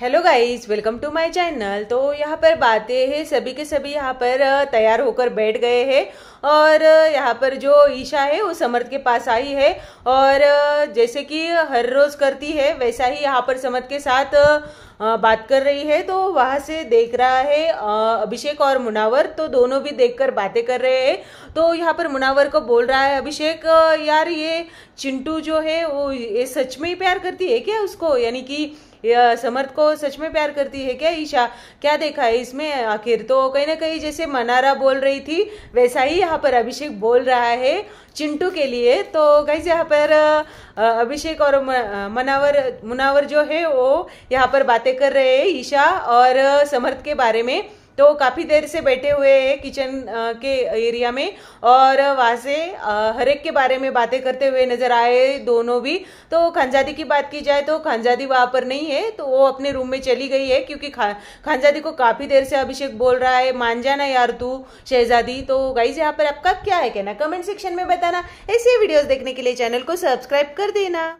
hello guys welcome to my channel तो यहाँ पर बातें हैं सभी के सभी यहाँ पर तैयार होकर बैठ गए हैं और यहाँ पर जो ईशा है वो समर्थ के पास आई है और जैसे कि हर रोज़ करती है वैसा ही यहाँ पर समर्थ के साथ बात कर रही है तो वहाँ से देख रहा है अभिषेक और मुनावर तो दोनों भी देखकर बातें कर रहे हैं तो यहाँ पर मुनावर को बोल रहा है अभिषेक यार ये चिंटू जो है वो ये सच में ही प्यार करती है क्या उसको यानी कि समर्थ को सच में प्यार करती है क्या ईशा क्या देखा है इसमें आखिर तो कहीं ना कहीं जैसे मनारा बोल रही थी वैसा ही यहाँ पर अभिषेक बोल रहा है चिंटू के लिए तो कैसे यहाँ पर अभिषेक और मनावर मुनावर जो है वो यहाँ पर बातें कर रहे हैं ईशा और समर्थ के बारे में तो काफ़ी देर से बैठे हुए हैं किचन के एरिया में और वहाँ से हर एक के बारे में बातें करते हुए नज़र आए दोनों भी तो खानजादी की बात की जाए तो खानजादी वहाँ पर नहीं है तो वो अपने रूम में चली गई है क्योंकि खा खानजादी को काफ़ी देर से अभिषेक बोल रहा है मान जाना यार तू शहजादी तो गाइज यहाँ पर आपका क्या है कहना कमेंट सेक्शन में बताना ऐसे वीडियोज देखने के लिए चैनल को सब्सक्राइब कर देना